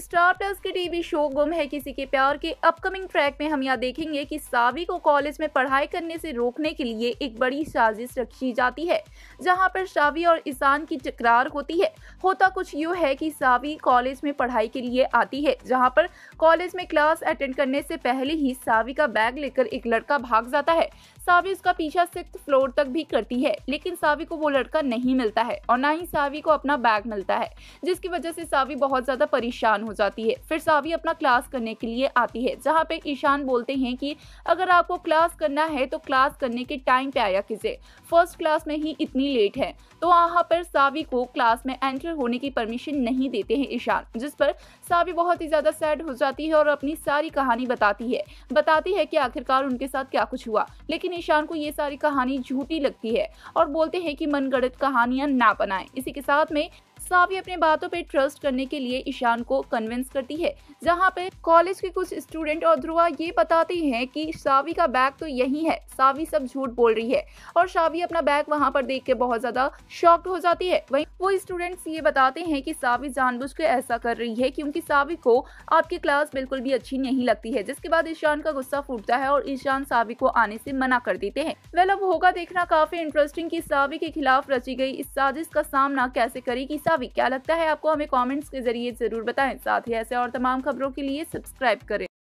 star Plus के TV show गुम है किसी के प्यार के अपकमिंग ट्रैक में हम यहाँ देखेंगे कि सावी को कॉलेज में पढ़ाई करने से रोकने के लिए एक बड़ी साजिश रखी जाती है जहाँ पर सावी और ईशान की टकरार होती है होता कुछ यूँ है कि सावी कॉलेज में पढ़ाई के लिए आती है जहाँ पर कॉलेज में क्लास अटेंड करने से पहले ही सावी का बैग लेकर एक लड़का भाग जाता है सावी उसका पीछा सिक्स फ्लोर तक भी करती है लेकिन सावी को वो लड़का नहीं मिलता है और ना ही सावी को अपना बैग मिलता है जिसकी वजह से सावी बहुत ज़्यादा परेशान हो जाती है फिर सावी अपना क्लास करने के लिए आती है जहाँ पे ईशान बोलते हैं कि अगर आपको क्लास करना है तो क्लास करने के टाइम पे आया किसे फर्स्ट क्लास में ही इतनी लेट है तो वहाँ पर सावी को क्लास में एंटर होने की परमिशन नहीं देते हैं ईशान जिस पर सावी बहुत ही ज़्यादा सैड हो जाती है और अपनी सारी कहानी बताती है बताती है कि आखिरकार उनके साथ क्या कुछ हुआ लेकिन ईशान को ये सारी कहानी झूठी लगती है और बोलते हैं कि मनगढ़ंत कहानियां ना बनाएं इसी के साथ में सावी अपनी बातों पर ट्रस्ट करने के लिए ईशान को कन्विंस करती है जहाँ पे कॉलेज के कुछ स्टूडेंट और ध्रुवा ये बताती है कि सावी का बैग तो यही है सावी सब झूठ बोल रही है और सावी अपना बैग वहाँ पर देख के बहुत ज्यादा शॉक हो जाती है वही वो स्टूडेंट्स ये बताते हैं कि सावी जानबूझ के ऐसा कर रही है क्योंकि सावी को आपकी क्लास बिल्कुल भी अच्छी नहीं लगती है जिसके बाद ईशान का गुस्सा फूटता है और ईशान सावी को आने से मना कर देते हैं वेल अब होगा देखना काफी इंटरेस्टिंग की सावी के खिलाफ रची गई इस साजिश का सामना कैसे करेगी सावी भी क्या लगता है आपको हमें कॉमेंट्स के जरिए जरूर बताएं साथ ही ऐसे और तमाम खबरों के लिए सब्सक्राइब करें